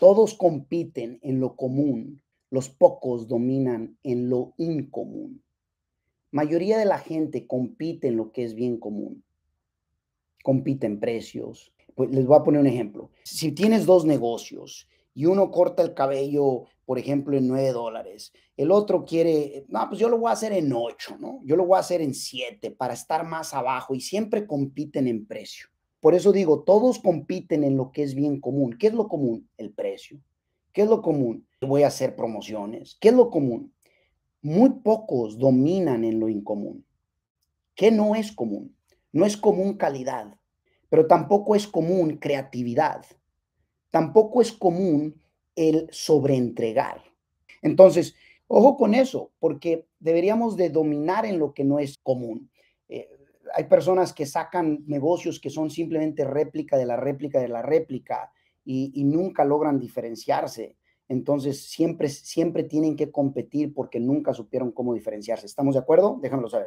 Todos compiten en lo común, los pocos dominan en lo incomún. Mayoría de la gente compite en lo que es bien común. Compite en precios. Pues, les voy a poner un ejemplo. Si tienes dos negocios y uno corta el cabello, por ejemplo, en 9 dólares, el otro quiere, no, pues yo lo voy a hacer en 8, ¿no? Yo lo voy a hacer en 7 para estar más abajo y siempre compiten en precio. Por eso digo, todos compiten en lo que es bien común. ¿Qué es lo común? El precio. ¿Qué es lo común? Voy a hacer promociones. ¿Qué es lo común? Muy pocos dominan en lo incomún. ¿Qué no es común? No es común calidad, pero tampoco es común creatividad. Tampoco es común el sobreentregar. Entonces, ojo con eso, porque deberíamos de dominar en lo que no es común. Eh, hay personas que sacan negocios que son simplemente réplica de la réplica de la réplica y, nunca logran diferenciarse. Entonces, siempre, siempre tienen que competir porque nunca supieron cómo diferenciarse. ¿Estamos de acuerdo? Déjamelo saber.